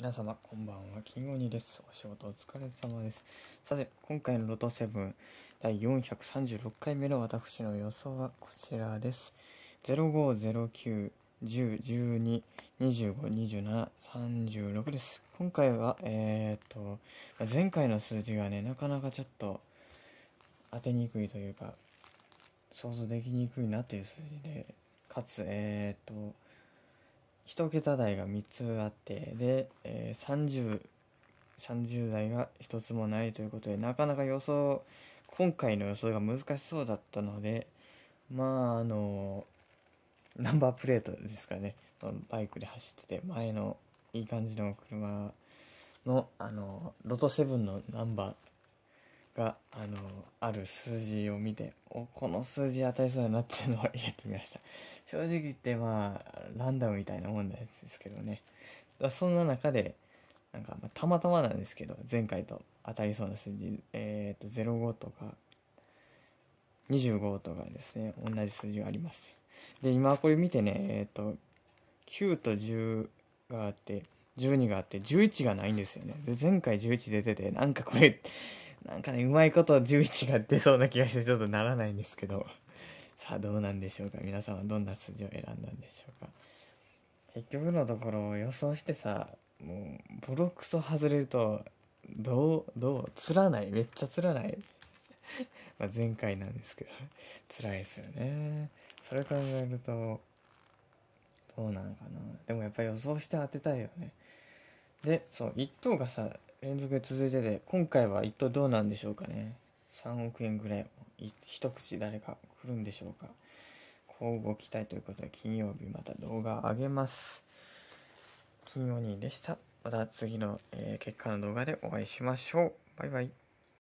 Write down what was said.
皆様、こんばんは。金曜にです。お仕事お疲れ様です。さて、今回のロトセブン第436回目の私の予想はこちらです。0509、10、12、25、27、36です。今回は、えー、っと、前回の数字がね、なかなかちょっと当てにくいというか、想像できにくいなという数字で、かつ、えー、っと、1桁台が3つあってで、えー、30 30台が1つもないということでなかなか予想今回の予想が難しそうだったのでまああのナンバープレートですかねバイクで走ってて前のいい感じの車のあのロト7のナンバーが、あの、ある数字を見て、お、この数字当たりそうだなっていうのは入れてみました。正直言ってまあ、ランダムみたいなもんやつですけどね。だそんな中で、なんか、まあ、たまたまなんですけど、前回と当たりそうな数字、えっ、ー、と、05とか、25とかですね、同じ数字があります。で、今これ見てね、えっ、ー、と、9と10があって、12があって、11がないんですよね。で、前回11出てて、なんかこれなんかね、うまいこと11が出そうな気がしてちょっとならないんですけど。さあどうなんでしょうか皆さんはどんな筋を選んだんでしょうか結局のところを予想してさ、もうボロクソ外れると、どう、どう、つらない、めっちゃつらない。ま前回なんですけど辛いですよね。それ考えると、どうなのかな。でもやっぱ予想して当てたいよね。で、そう、1等がさ、連続続いてて今回は一等どうなんでしょうかね3億円ぐらい一口誰か来るんでしょうか交互期待ということで金曜日また動画上げます金曜人でしたまた次の、えー、結果の動画でお会いしましょうバイバイ